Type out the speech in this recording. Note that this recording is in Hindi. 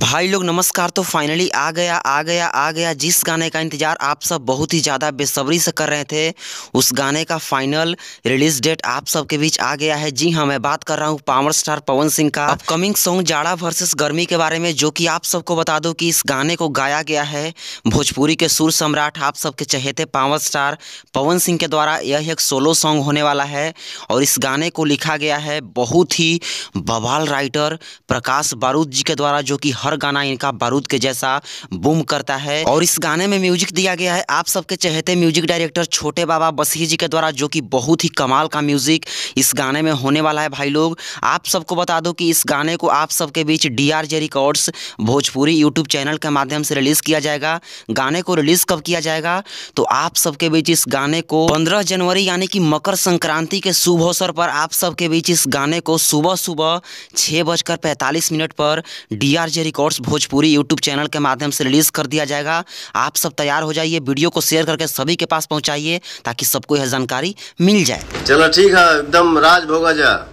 भाई लोग नमस्कार तो फाइनली आ गया आ गया आ गया जिस गाने का इंतज़ार आप सब बहुत ही ज़्यादा बेसब्री से कर रहे थे उस गाने का फाइनल रिलीज डेट आप सबके बीच आ गया है जी हाँ मैं बात कर रहा हूँ पावर स्टार पवन सिंह का अपकमिंग सॉन्ग जाड़ा वर्सेस गर्मी के बारे में जो कि आप सबको बता दो कि इस गाने को गाया गया है भोजपुरी के सुर सम्राट आप सबके चहेते पावर स्टार पवन सिंह के द्वारा यह एक सोलो सॉन्ग होने वाला है और इस गाने को लिखा गया है बहुत ही बवाल राइटर प्रकाश बारूद जी के द्वारा जो कि हर गाना इनका बारूद के जैसा बूम करता है और इस गाने में म्यूजिक दिया गया है आप सबके चहेते म्यूजिक डायरेक्टर छोटे बाबा बसही जी के द्वारा जो कि बहुत ही कमाल का म्यूजिक इस गाने में होने वाला है भाई लोग आप सबको बता दो कि इस गाने को आप सबके बीच D R J records Bhojpuri YouTube channel के माध्यम से रिलीज़ किया जाएगा गाने को रिलीज़ कब किया जाएगा तो आप सबके बीच इस गाने को पंद्रह जनवरी यानी कि मकर संक्रांति के शुभ अवसर पर आप सबके बीच इस गाने को सुबह सुबह छह बजकर पैंतालीस मिनट पर D R J course Bhojpuri YouTube channel के माध्यम से रिलीज़ कर दिया जाएगा आप सब तैयार हो जाइए वीडियो को शेयर करके सभी के पास पहुँचाइए ताकि सबको यह जानकारी मिल जाए चलो ठीक है एकदम राज भोगा जा